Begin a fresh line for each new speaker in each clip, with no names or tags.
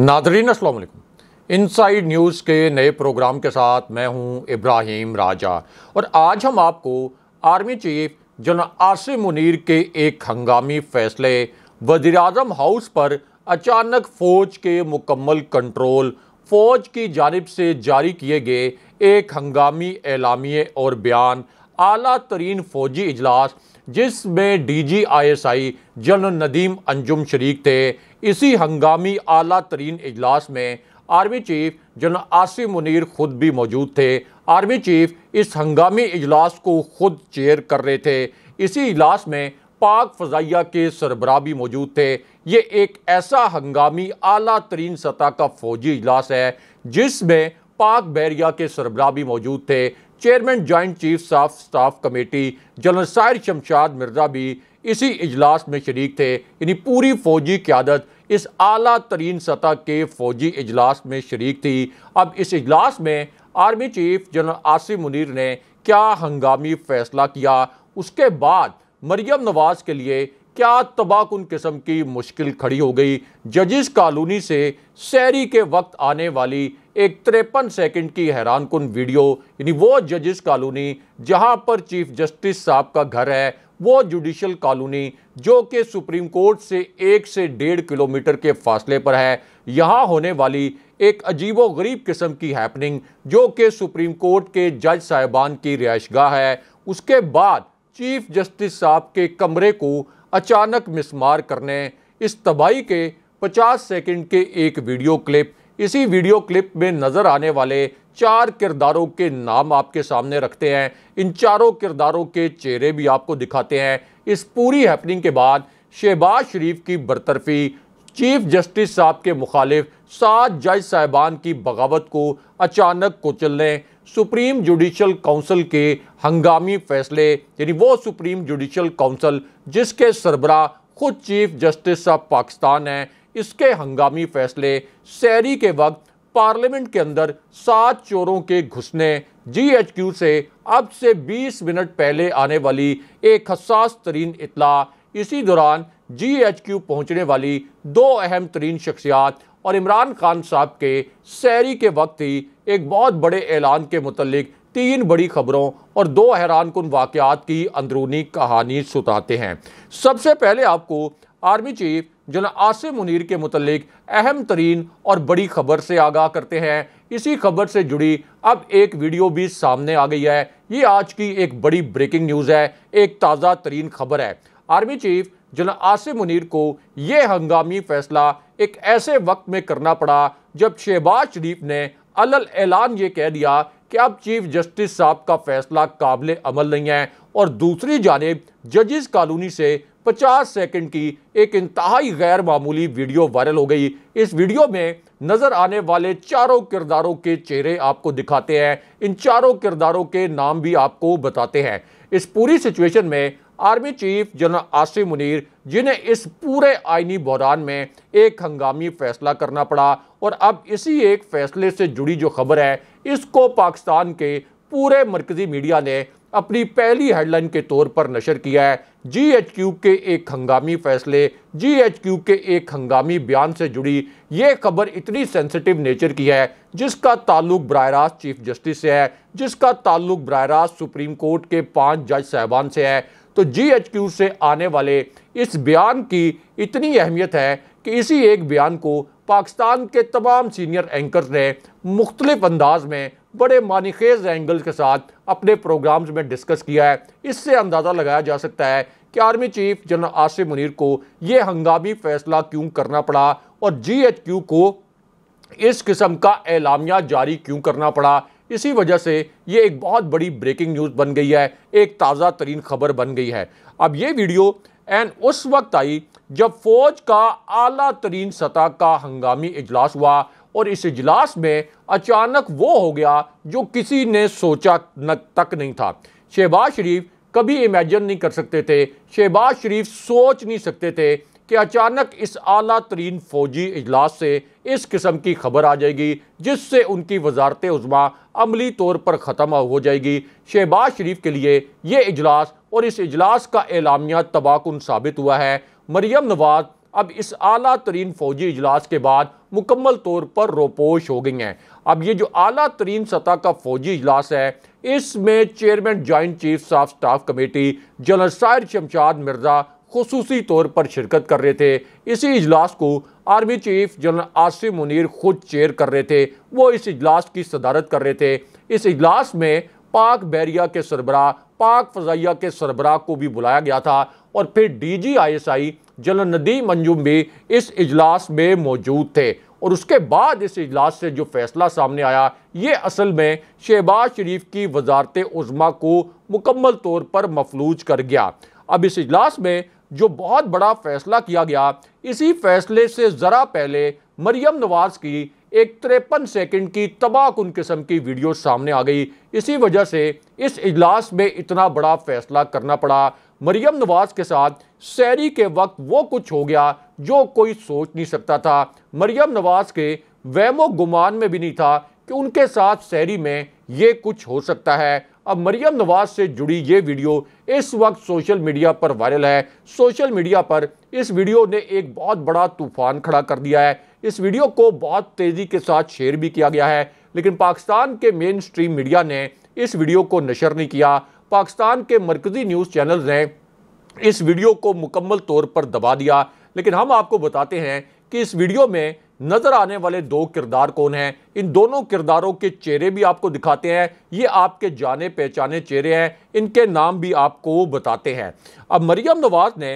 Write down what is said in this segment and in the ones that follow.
Nadreen in inside news के नए programme के साथ मैं हूं इब्राहिम राजा और आज हम आपको army chief general Asim Munir के एक हंगामी फैसले वजीर अजम हाउस पर अचानक फ़ौज के मुकम्मल कंट्रोल फ़ौज की जानब से जारी किए गए एक हंगामी एलामिए और बयान अला तरीन फ़ौजी इजलास जिसमें डीजीआईएसआई जनरल नदीम अंजुम शरीक थे इसी हंगामी आला तरीन इजलास में army chief general Asim Munir खुद भी मौजूद थे आर्मी चीफ इस हंगामी इजलास को खुद चेयर कर रहे थे इसी इजलास में पाक फजाइया के सरबरा भी मौजूद थे ये एक ऐसा हंगामी आला तरीन सतह का फौजी इजलास है जिसमें पाक बैरिया के सरबरा भी मौजूद थे chairman joint chief of staff committee general Sahir Shamshad Mirza भी इसी इजलास में शरीक थे यानी पूरी फौजी क्यादत इस आला तरीन सतह के फौजी इजलास में शरीक थी अब इस इजलास में army chief general Asif Munir ने क्या हंगामी फैसला किया उसके बाद मरियम नवाज के लिए क्या तबाकुन किस्म की मुश्किल खड़ी हो गई जजिस कॉलोनी से शहरी के वक्त आने वाली एक तिरपन सेकंड की हैरान कन वीडियो यानी वो जजिस कॉलोनी जहां पर चीफ जस्टिस साहब का घर है वो जुडिशल कॉलोनी जो कि सुप्रीम कोर्ट से एक से डेढ़ किलोमीटर के फासले पर है यहाँ होने वाली एक अजीबो गरीब किस्म की हैपनिंग जो कि सुप्रीम कोर्ट के जज साहिबान की रिहाइश है उसके बाद चीफ जस्टिस साहब के कमरे को अचानक मिसमार करने इस तबाही के 50 सेकंड के एक वीडियो क्लिप इसी वीडियो क्लिप में नज़र आने वाले चार किरदारों के नाम आपके सामने रखते हैं इन चारों किरदारों के चेहरे भी आपको दिखाते हैं इस पूरी हैपनिंग के बाद शहबाज शरीफ की बरतरफी चीफ जस्टिस साहब के मुखालिफ सात जज साहिबान की बगावत को अचानक कुचलने सुप्रीम जुडिशल काउंसिल के हंगामी फैसले यानी वो सुप्रीम जुडिशल काउंसिल जिसके सरबरा खुद चीफ जस्टिस ऑफ पाकिस्तान हैं इसके हंगामी फैसले सैरी के वक्त पार्लियामेंट के अंदर सात चोरों के घुसने जीएचक्यू से अब से 20 मिनट पहले आने वाली एक हसास तरीन इतला इसी दौरान जी एच क्यू पहुँचने वाली दो अहम तरीन शख्सियात और इमरान खान साहब के सैरी के वक्त ही एक बहुत बड़े ऐलान के मतलब तीन बड़ी खबरों और दो हैरान कन वाक़ात की अंदरूनी कहानी सुताते हैं सबसे पहले आपको आर्मी चीफ जना आसिम मुनीर के मतलब अहम तरीन और बड़ी खबर से आगाह करते हैं इसी खबर से जुड़ी अब एक वीडियो भी सामने आ गई है ये आज की एक बड़ी ब्रेकिंग न्यूज़ है एक ताज़ा तरीन खबर है आर्मी चीफ जना आसिम मुनीर को यह हंगामी फैसला एक ऐसे वक्त में करना पड़ा जब शहबाज शरीफ ने अलल ऐलान ये कह दिया कि अब चीफ जस्टिस साहब का फैसला काबिल अमल नहीं है और दूसरी जानब जजिस कॉलोनी से 50 सेकंड की एक इंतहाई गैर मामूली वीडियो वायरल हो गई इस वीडियो में नज़र आने वाले चारों किरदारों के चेहरे आपको दिखाते हैं इन चारों किरदारों के नाम भी आपको बताते हैं इस पूरी सिचुएशन में army chief general Asif Munir जिन्हें इस पूरे आइनी बहरान में एक हंगामी फैसला करना पड़ा और अब इसी एक फैसले से जुड़ी जो खबर है इसको पाकिस्तान के पूरे मरकज़ी मीडिया ने अपनी पहली हेडलाइन के तौर पर नशर किया है जी एच क्यू के एक हंगामी फैसले जी एच क्यू के एक हंगामी बयान से जुड़ी ये खबर इतनी सेंसिटिव नेचर की है जिसका ताल्लुक बर रास्त चीफ जस्टिस से है जिसका ताल्लुक बर रास्त सुप्रीम कोर्ट के पांच जज साहबान से है तो क्यू से आने वाले इस बयान की इतनी अहमियत है कि इसी एक बयान को पाकिस्तान के तमाम सीनियर एंकर्स ने मुख्तलिफ अंदाज में बड़े मानखेज एंगल के साथ अपने प्रोग्राम्स में डिस्कस किया है इससे अंदाज़ा लगाया जा सकता है कि army chief general Asif Munir को यह हंगामी फैसला क्यों करना पड़ा और जी एच क्यू को इस किस्म का एलामिया जारी क्यों करना पड़ा इसी वजह से ये एक बहुत बड़ी ब्रेकिंग न्यूज़ बन गई है एक ताज़ा तरीन खबर बन गई है अब ये वीडियो एन उस वक्त आई जब फौज का आला तरीन सतह का हंगामी इजलास हुआ और इस इजलास में अचानक वो हो गया जो किसी ने सोचा न, तक नहीं था शहबाज शरीफ कभी इमेजन नहीं कर सकते थे शहबाज शरीफ सोच नहीं सकते थे कि अचानक इस आला तरीन फौजी इजलास से इस किस्म की खबर आ जाएगी जिससे उनकी वजारत उजमा अमली तौर पर ख़त्म हो जाएगी शहबाज शरीफ के लिए ये इजलास और इस इजलास का एलामिया तबाहकुन साबित हुआ है मरियम नवाज अब इस अली तरीन फौजी इजलास के बाद मुकम्मल तौर पर रोपोश हो गई हैं अब ये जो अली तरीन सतह का फौजी इजलास है इसमें chairman joint chief of staff committee general Sahir Shamshad Mirza खसूसी तौर पर शिरकत कर रहे थे इसी इजलास को army chief general Asif Munir खुद चेयर कर रहे थे वो इस इजलास की सदारत कर रहे थे इस इजलास में पाक बैरिया के सरबराह पाक फजाइया के सरबराह को भी बुलाया गया था और फिर D G I S I general Nadeem Anjum भी इस इजलास में मौजूद थे और उसके बाद इस इजलास से जो फैसला सामने आया ये असल में शहबाज शरीफ की वजारत उज़मा को मुकम्मल तौर पर मफलूज कर गया अब इस इजलास में जो बहुत बड़ा फैसला किया गया इसी फैसले से ज़रा पहले मरियम नवाज की एक तिरपन सेकंड की तबाहकुन किस्म की वीडियो सामने आ गई इसी वजह से इस इजलास में इतना बड़ा फैसला करना पड़ा मरियम नवाज के साथ सैरी के वक्त वो कुछ हो गया जो कोई सोच नहीं सकता था मरियम नवाज के वहमो गुमान में भी नहीं था कि उनके साथ सैरी में ये कुछ हो सकता है अब मरियम नवाज से जुड़ी ये वीडियो इस वक्त सोशल मीडिया पर वायरल है सोशल मीडिया पर इस वीडियो ने एक बहुत बड़ा तूफान खड़ा कर दिया है इस वीडियो को बहुत तेज़ी के साथ शेयर भी किया गया है लेकिन पाकिस्तान के मेन स्ट्रीम मीडिया ने इस वीडियो को नशर नहीं किया पाकिस्तान के मरकजी न्यूज़ चैनल ने इस वीडियो को मुकम्मल तौर पर दबा दिया लेकिन हम आपको बताते हैं कि इस वीडियो में नजर आने वाले दो किरदार कौन हैं इन दोनों किरदारों के चेहरे भी आपको दिखाते हैं ये आपके जाने पहचाने चेहरे हैं इनके नाम भी आपको बताते हैं अब मरियम नवाज ने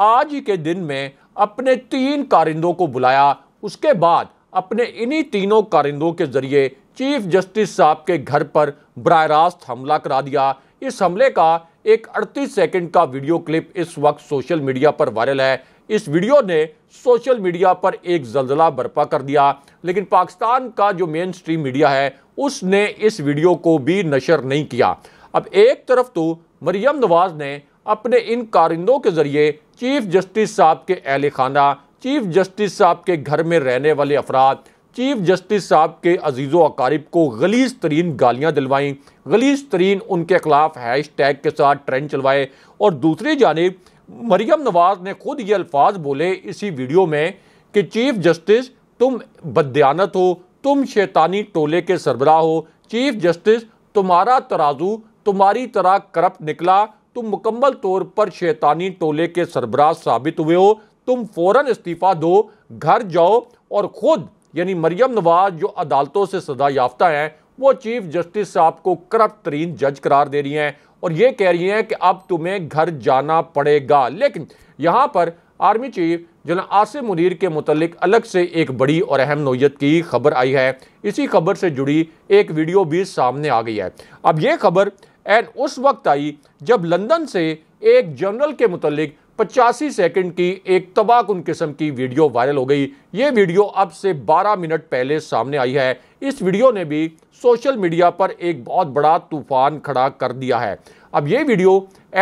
आज ही के दिन में अपने तीन कारिंदों को बुलाया उसके बाद अपने इन्हीं तीनों कारिंदों के जरिए चीफ जस्टिस साहब के घर पर बर रास्त हमला करा दिया इस हमले का एक 38 सेकंड का वीडियो क्लिप इस वक्त सोशल मीडिया पर वायरल है इस वीडियो ने सोशल मीडिया पर एक जलजला बर्पा कर दिया लेकिन पाकिस्तान का जो मेन स्ट्रीम मीडिया है उसने इस वीडियो को भी नशर नहीं किया अब एक तरफ तो मरियम नवाज ने अपने इन कारिंदों के ज़रिए चीफ जस्टिस साहब के अहल खाना चीफ जस्टिस साहब के घर में रहने वाले अफराद चीफ जस्टिस साहब के अजीज़ो अकारीब को गलीज तरीन गालियाँ दिलवाईं गलीज तरीन उनके खिलाफ हैश टैग के साथ ट्रेंड चलवाए और दूसरी जानब मरियम नवाज ने खुद ये अल्फाज बोले इसी वीडियो में कि चीफ जस्टिस तुम बदयानत हो तुम शैतानी टोले के सरबराह हो चीफ जस्टिस तुम्हारा तराजू तुम्हारी तरह करप्ट निकला तुम मुकम्मल तौर पर शैतानी टोले के सरबराह साबित हुए हो तुम फौरन इस्तीफ़ा दो घर जाओ और ख़ुद यानी मरियम नवाज जो अदालतों से सजा याफ्ता हैं वो चीफ जस्टिस साहब को करप्ट तरीन जज करार दे रही हैं और ये कह रही हैं कि अब तुम्हें घर जाना पड़ेगा लेकिन यहाँ पर army chief general Asim Munir के मुतलिक अलग से एक बड़ी और अहम नोयत की खबर आई है इसी खबर से जुड़ी एक वीडियो भी सामने आ गई है अब ये खबर एन उस वक्त आई जब लंदन से एक जनरल के मुतलिक पचासी सेकंड की एक तबाहकुन किस्म की वीडियो वायरल हो गई ये वीडियो अब से 12 मिनट पहले सामने आई है इस वीडियो ने भी सोशल मीडिया पर एक बहुत बड़ा तूफान खड़ा कर दिया है अब ये वीडियो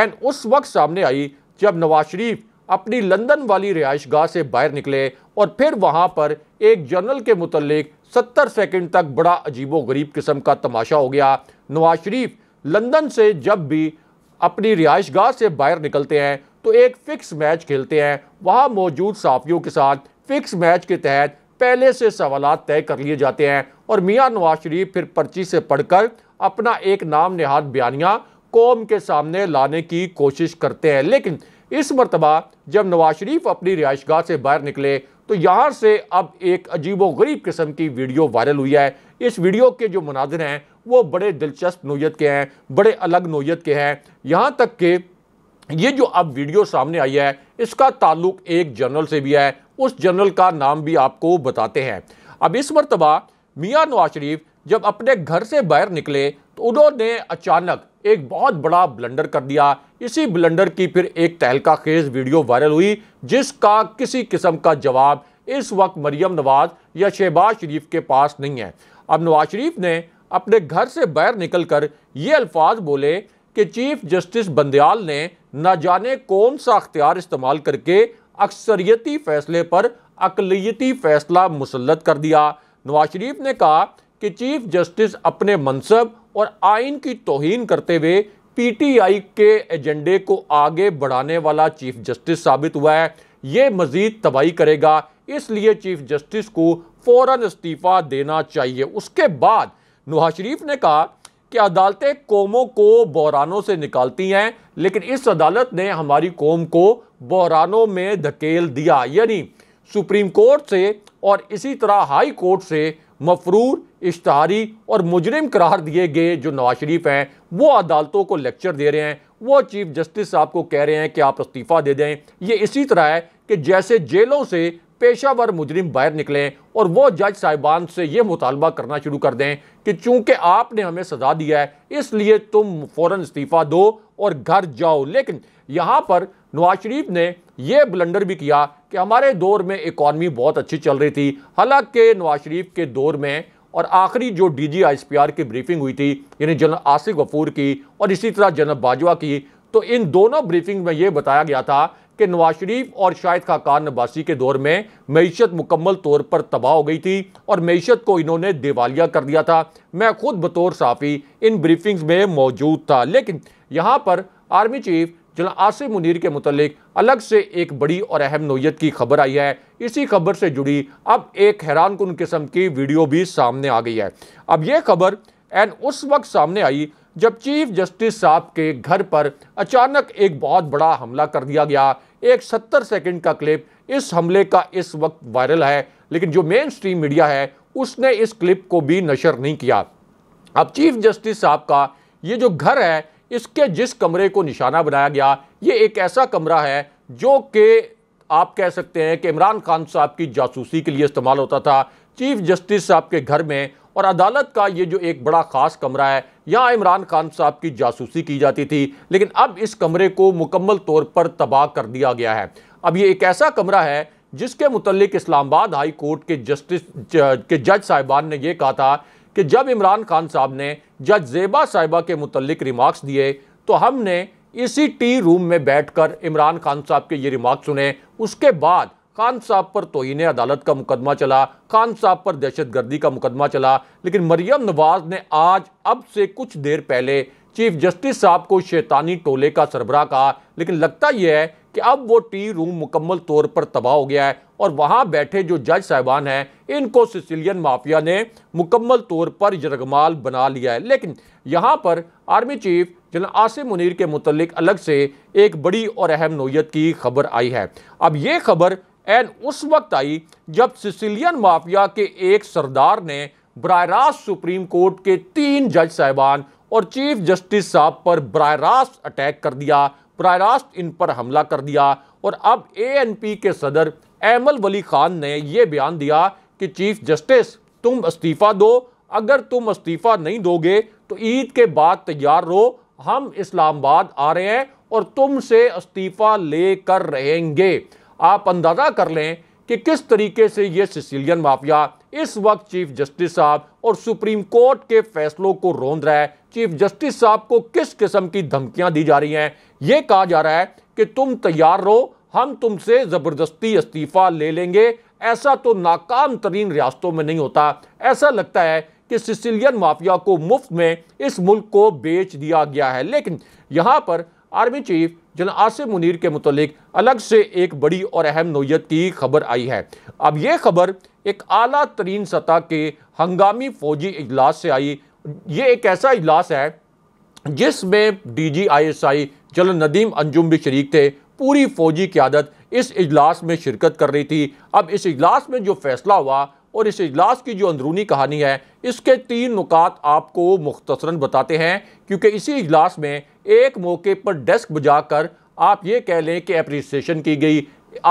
एन उस वक्त सामने आई जब नवाज शरीफ अपनी लंदन वाली रिहाइश गाह से बाहर निकले और फिर वहाँ पर एक जर्नल के मुतलक सत्तर सेकेंड तक बड़ा अजीबो गरीब किस्म का तमाशा हो गया नवाज शरीफ लंदन से जब भी अपनी रिहाइश गाह से बाहर निकलते हैं तो एक फिक्स मैच खेलते हैं वहाँ मौजूद साफियों के साथ फिक्स मैच के तहत पहले से सवाल तय कर लिए जाते हैं और मियाँ नवाज शरीफ फिर पर्ची से पढ़कर अपना एक नाम नहाद बयानिया कौम के सामने लाने की कोशिश करते हैं लेकिन इस मरतबा जब नवाज शरीफ अपनी रिहाइशगाह से बाहर निकले तो यहाँ से अब एक अजीब व गरीब किस्म की वीडियो वायरल हुई है इस वीडियो के जो मनाजर हैं वो बड़े दिलचस्प नोयत के हैं बड़े अलग नोयत के हैं यहाँ तक कि ये जो अब वीडियो सामने आई है इसका ताल्लुक एक जनरल से भी है उस जनरल का नाम भी आपको बताते हैं अब इस मरतबा मियाँ नवाज शरीफ जब अपने घर से बाहर निकले तो उन्होंने अचानक एक बहुत बड़ा ब्लंडर कर दिया इसी ब्लंडर की फिर एक तहलका खेज वीडियो वायरल हुई जिसका किसी किस्म का जवाब इस वक्त मरियम नवाज या शहबाज शरीफ के पास नहीं है अब नवाज शरीफ ने अपने घर से बाहर निकल कर ये अल्फाज बोले कि चीफ जस्टिस बंदयाल ने न जाने कौन सा अख्तियार इस्तेमाल करके अक्सरियती फैसले पर अकलीती फैसला मुसलत कर दिया नवाज शरीफ ने कहा कि चीफ जस्टिस अपने मनसब और आइन की तोहन करते हुए पी टी आई के एजेंडे को आगे बढ़ाने वाला चीफ जस्टिस साबित हुआ है ये मजीद तबाही करेगा इसलिए चीफ जस्टिस को फ़ौर इस्तीफ़ा देना चाहिए उसके बाद नवाज शरीफ ने कहा कि अदालतें कौमों को बहरानों से निकालती हैं लेकिन इस अदालत ने हमारी कौम को बहरानों में धकेल दिया यानी सुप्रीम कोर्ट से और इसी तरह हाई कोर्ट से मफरूर इश्तहारी और मुजरिम करार दिए गए जो नवाज शरीफ हैं वो अदालतों को लेक्चर दे रहे हैं वो चीफ जस्टिस साहब को कह रहे हैं कि आप इस्तीफ़ा दे दें ये इसी तरह है कि जैसे जेलों से पेशावर मुजरिम बाहर निकलें और वो जज साहिबान से ये मुतालबा करना शुरू कर दें कि चूंकि आपने हमें सजा दिया है इसलिए तुम फ़ौर इस्तीफ़ा दो और घर जाओ लेकिन यहाँ पर नवाज शरीफ ने यह ब्लंडर भी किया कि हमारे दौर में इकॉनमी बहुत अच्छी चल रही थी हालांकि नवाज शरीफ के दौर में और आखिरी जो D G I S P R की ब्रीफिंग हुई थी यानी जनरल आसिफ गफूर की और इसी तरह जनरल बाजवा की तो इन दोनों ब्रीफिंग में ये बताया गया था कि नवाज शरीफ और शाहिद खाकान नबासी के दौर में मीशत मुकम्मल तौर पर तबाह हो गई थी और मीशत को इन्होंने दिवालिया कर दिया था मैं खुद बतौर साफ़ी इन ब्रीफिंग्स में मौजूद था लेकिन यहाँ पर आर्मी चीफ जन आसिफ मुनीर के मतलब अलग से एक बड़ी और अहम नोयत की खबर आई है इसी खबर से जुड़ी अब एक हैरान कन किस्म की वीडियो भी सामने आ गई है अब यह खबर एन उस वक्त सामने आई जब चीफ जस्टिस साहब के घर पर अचानक एक बहुत बड़ा हमला कर दिया गया एक सत्तर सेकेंड का क्लिप इस हमले का इस वक्त वायरल है लेकिन जो मेन स्ट्रीम मीडिया है उसने इस क्लिप को भी नशर नहीं किया अब चीफ जस्टिस साहब का ये जो घर है इसके जिस कमरे को निशाना बनाया गया ये एक ऐसा कमरा है जो कि आप कह सकते हैं कि इमरान खान साहब की जासूसी के लिए इस्तेमाल होता था चीफ जस्टिस साहब के घर में और अदालत का ये जो एक बड़ा ख़ास कमरा है यहाँ इमरान खान साहब की जासूसी की जाती थी लेकिन अब इस कमरे को मुकम्मल तौर पर तबाह कर दिया गया है अब ये एक ऐसा कमरा है जिसके मतलब इस्लामाबाद हाई कोर्ट के जस्टिस के जज साहिबान ने यह कहा था कि जब इमरान खान साहब ने जज जेबा साहिबा के मतलब रिमार्क्स दिए तो हमने इसी टी रूम में बैठकर इमरान खान साहब के ये रिमार्क सुने उसके बाद खान साहब पर तोइन अदालत का मुकदमा चला खान साहब पर दहशत गर्दी का मुकदमा चला लेकिन मरियम नवाज ने आज अब से कुछ देर पहले चीफ जस्टिस साहब को शैतानी टोले का सरबरा कहा लेकिन लगता यह है कि अब वो टी रूम मुकम्मल तौर पर तबाह हो गया है और वहाँ बैठे जो जज साहबान हैं इनको सिसिलियन माफिया ने मुकम्मल तौर पर जरगमाल बना लिया है लेकिन यहाँ पर army chief general Asim Munir के मुतलिक अलग से एक बड़ी और अहम नोयत की खबर आई है अब ये खबर एन उस वक्त आई जब सिसिलियन माफिया के एक सरदार ने बर रास्त सुप्रीम कोर्ट के तीन जज साहबान और चीफ जस्टिस साहब पर बर रास्त अटैक कर दिया बर रास्त इन पर हमला कर दिया और अब ए के सदर एमल वली खान ने यह बयान दिया कि चीफ जस्टिस तुम इस्तीफ़ा दो अगर तुम इस्तीफ़ा नहीं दोगे तो ईद के बाद तैयार रहो हम इस्लामाबाद आ रहे हैं और तुमसे इस्तीफ़ा लेकर रहेंगे आप अंदाज़ा कर लें कि किस तरीके से ये सिसिलियन माफिया इस वक्त चीफ जस्टिस साहब और सुप्रीम कोर्ट के फैसलों को रोंद रहा है चीफ जस्टिस साहब को किस किस्म की धमकियां दी जा रही हैं ये कहा जा रहा है कि तुम तैयार रहो हम तुमसे ज़बरदस्ती इस्तीफ़ा ले लेंगे ऐसा तो नाकाम तरीन रियासतों में नहीं होता ऐसा लगता है कि सिसिलियन माफिया को मुफ्त में इस मुल्क को बेच दिया गया है लेकिन यहाँ पर आर्मी चीफ जन आसिफ मुनीर के मुतलिक अलग से एक बड़ी और अहम नोयत की खबर आई है अब ये खबर एक अला तरीन सतह के हंगामी फौजी इजलास से आई ये एक ऐसा इजलास है जिसमें D G I S I general Nadeem Anjum भी शरीक थे पूरी फौजी क्यादत इस इजलास में शिरकत कर रही थी अब इस इजलास में जो फैसला हुआ और इस इजलास की जो अंदरूनी कहानी है इसके तीन नुकात आपको मुख्तसरा बताते हैं क्योंकि इसी इजलास में एक मौके पर डेस्क कर आप ये कह लें कि अप्रिसिएशन की गई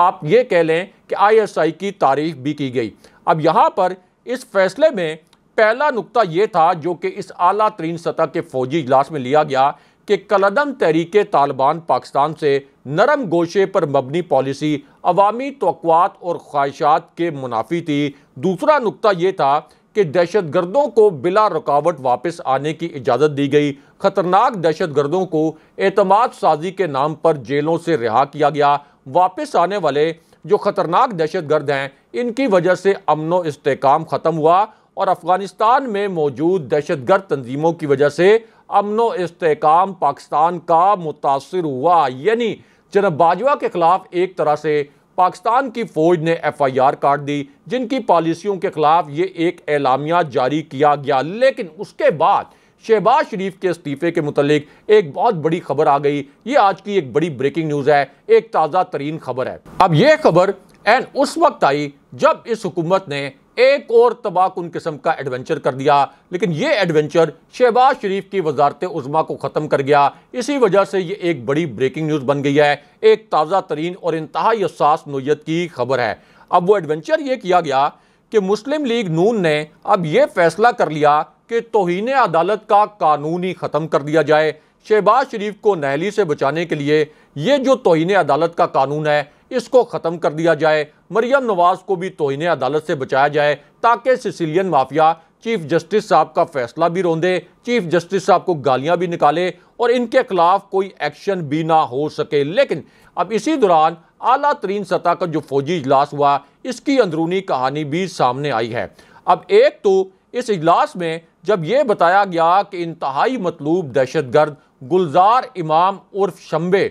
आप ये कह लें कि आईएसआई की तारीफ भी की गई अब यहाँ पर इस फैसले में पहला नुकता ये था जो कि इस अला तरीन सतह के फौजी इजलास में लिया गया कि कलदम तहरीक तालिबान पाकिस्तान से नरम गोशे पर मबनी पॉलिसी अवामी तो और ख्वाहिशात के मुनाफी थी दूसरा नुकता ये था कि गर्दों को बिला रुकावट वापस आने की इजाज़त दी गई खतरनाक दहशत गर्दों को एतमाद साजी के नाम पर जेलों से रिहा किया गया वापस आने वाले जो खतरनाक दहशत गर्द हैं इनकी वजह से अमन इसकाम ख़त्म हुआ और अफ़गानिस्तान में मौजूद दहशतगर्द तंजीमों की वजह से अमन इसकाम पाकिस्तान का मुतासर हुआ यानी जनाब बाजवा के ख़िलाफ़ एक तरह से पाकिस्तान की फ़ौज ने एफआईआर काट दी जिनकी पॉलिसियों के ख़िलाफ़ ये एक एलामिया जारी किया गया लेकिन उसके बाद शहबाज शरीफ के इस्तीफ़े के मतलब एक बहुत बड़ी खबर आ गई ये आज की एक बड़ी ब्रेकिंग न्यूज़ है एक ताज़ा तरीन खबर है अब यह खबर एन उस वक्त आई जब इस हुकूमत ने एक और तबाहकुन किस्म का एडवेंचर कर दिया लेकिन ये एडवेंचर शहबाज शरीफ की वजारत उज़मा को ख़त्म कर गया इसी वजह से ये एक बड़ी ब्रेकिंग न्यूज़ बन गई है एक ताज़ा तरीन और इंतहाई असास नोयत की खबर है अब वो एडवेंचर ये किया गया कि मुस्लिम लीग नून ने अब ये फैसला कर लिया कि तोहन अदालत का कानून ही ख़त्म कर दिया जाए शहबाज शरीफ को नहली से बचाने के लिए ये जो तोहन अदालत का कानून है इसको ख़त्म कर दिया जाए मरियम नवाज को भी तोहन अदालत से बचाया जाए ताकि सिसिलियन माफिया चीफ जस्टिस साहब का फैसला भी रोंदे चीफ जस्टिस साहब को गालियां भी निकाले और इनके खिलाफ कोई एक्शन भी ना हो सके लेकिन अब इसी दौरान आला तरीन सतह का जो फौजी इजलास हुआ इसकी अंदरूनी कहानी भी सामने आई है अब एक तो इस इजलास में जब ये बताया गया कि इंतहाई मतलूब दहशत गर्द गुलजार इमाम उर्फ शम्बे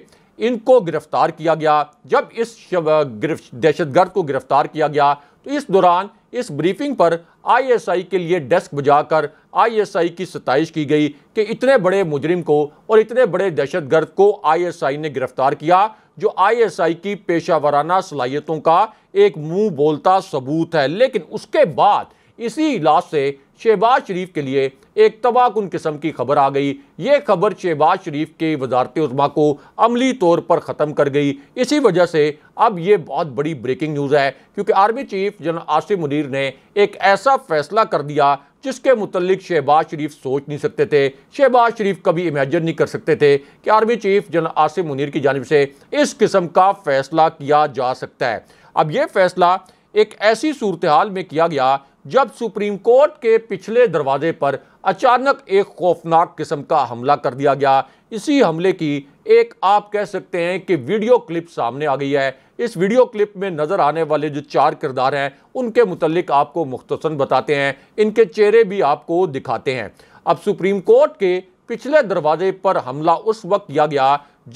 इनको गिरफ्तार किया गया जब इस दहशतगर्द को गिरफ्तार किया गया तो इस दौरान इस ब्रीफिंग पर आईएसआई के लिए डेस्क बजाकर आईएसआई की सताइश की गई कि इतने बड़े मुजरिम को और इतने बड़े दहशतगर्द को आईएसआई ने गिरफ्तार किया जो आईएसआई की पेशा वाराना सलाहियतों का एक मुंह बोलता सबूत है लेकिन उसके बाद इसी इलाज से शहबाज शरीफ के लिए एक तबाहकुन किस्म की खबर आ गई ये खबर शहबाज शरीफ के वजारत उजमा को अमली तौर पर ख़त्म कर गई इसी वजह से अब ये बहुत बड़ी ब्रेकिंग न्यूज़ है क्योंकि army chief general Asif Munir ने एक ऐसा फैसला कर दिया जिसके मुतलिक शहबाज शरीफ सोच नहीं सकते थे शहबाज शरीफ कभी इमेजन नहीं कर सकते थे कि army chief general Asif Munir की जानब से इस किस्म का फ़ैसला किया जा सकता है अब ये फ़ैसला एक ऐसी सूरत हाल में किया गया जब सुप्रीम कोर्ट के पिछले दरवाजे पर अचानक एक खौफनाक किस्म का हमला कर दिया गया इसी हमले की एक आप कह सकते हैं कि वीडियो क्लिप सामने आ गई है इस वीडियो क्लिप में नज़र आने वाले जो चार किरदार हैं उनके मुतलिक आपको मुख्तसन बताते हैं इनके चेहरे भी आपको दिखाते हैं अब सुप्रीम कोर्ट के पिछले दरवाजे पर हमला उस वक्त किया गया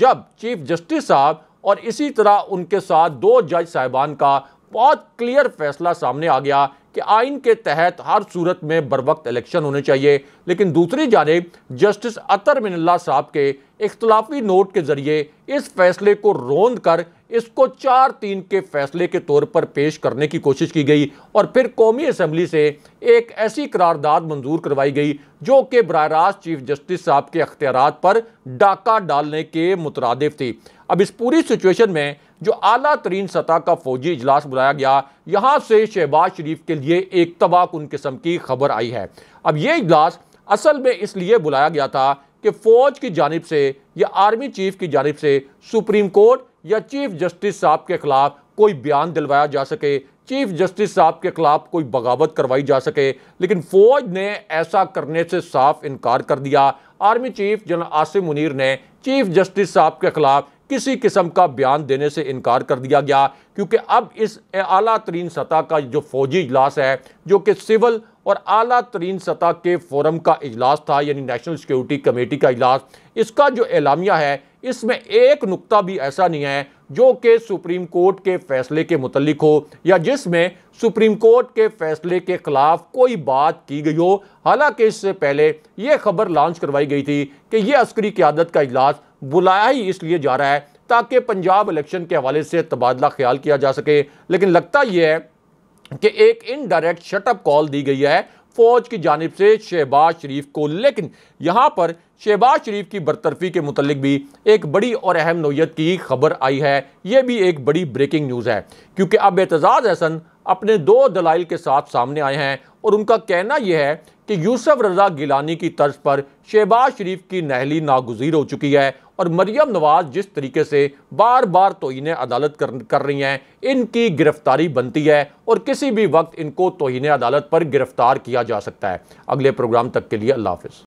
जब चीफ जस्टिस साहब और इसी तरह उनके साथ दो जज साहिबान का बहुत क्लियर फैसला सामने आ गया कि आइन के तहत हर सूरत में बर वक्त इलेक्शन होने चाहिए लेकिन दूसरी जानब जस्टिस अतर मिनल्ला साहब के इख्तलाफी नोट के ज़रिए इस फैसले को रोंद कर इसको चार तीन के फैसले के तौर पर पेश करने की कोशिश की गई और फिर कौमी असम्बली से एक ऐसी करारदाद मंजूर करवाई गई जो कि बरह रास्त चीफ जस्टिस साहब के अख्तियार पर डाका डालने के मुतरद थी अब इस पूरी सिचुएशन में जो आला तरीन सतह का फौजी इजलास बुलाया गया यहाँ से शहबाज शरीफ के लिए एक तबाह उन किस्म की खबर आई है अब ये इजलास असल में इसलिए बुलाया गया था कि फ़ौज की जानब से या आर्मी चीफ की जानब से सुप्रीम कोर्ट या चीफ जस्टिस साहब के ख़िलाफ़ कोई बयान दिलवाया जा सके चीफ जस्टिस साहब के खिलाफ कोई बगावत करवाई जा सके लेकिन फौज ने ऐसा करने से साफ इनकार कर दिया army chief general Asim Munir ने चीफ जस्टिस साहब के खिलाफ किसी किस्म का बयान देने से इनकार कर दिया गया क्योंकि अब इस अला तरीन सतह का जो फौजी इजलास है जो कि सिविल और अला तरीन सतह के फोरम का इजलास था यानी नेशनल सिक्योरिटी कमेटी का इजलास इसका जो एलामिया है इसमें एक नुक्ता भी ऐसा नहीं है जो कि सुप्रीम कोर्ट के फैसले के मुतलिक हो या जिसमें सुप्रीम कोर्ट के फैसले के खिलाफ कोई बात की गई हो हालांकि इससे पहले ये खबर लॉन्च करवाई गई थी कि यह अस्करी क्यादत का इजलास बुलाया ही इसलिए जा रहा है ताकि पंजाब इलेक्शन के हवाले से तबादला ख्याल किया जा सके लेकिन लगता यह है कि एक इनडायरेक्ट शटअप कॉल दी गई है फौज की जानब से शहबाज शरीफ को लेकिन यहाँ पर शहबाज शरीफ की बरतरफी के मतलब भी एक बड़ी और अहम नोयत की खबर आई है यह भी एक बड़ी ब्रेकिंग न्यूज़ है क्योंकि अब एतजाज़ अहसन अपने दो दलाइल के साथ सामने आए हैं और उनका कहना यह है कि यूसफ रजा गिलानी की तर्ज पर शहबाज शरीफ की नहली नागुजीर हो चुकी है और मरियम नवाज जिस तरीके से बार बार तोहन अदालत कर, कर रही हैं इनकी गिरफ्तारी बनती है और किसी भी वक्त इनको तोहन अदालत पर गिरफ्तार किया जा सकता है अगले प्रोग्राम तक के लिए अल्लाह हाफिज़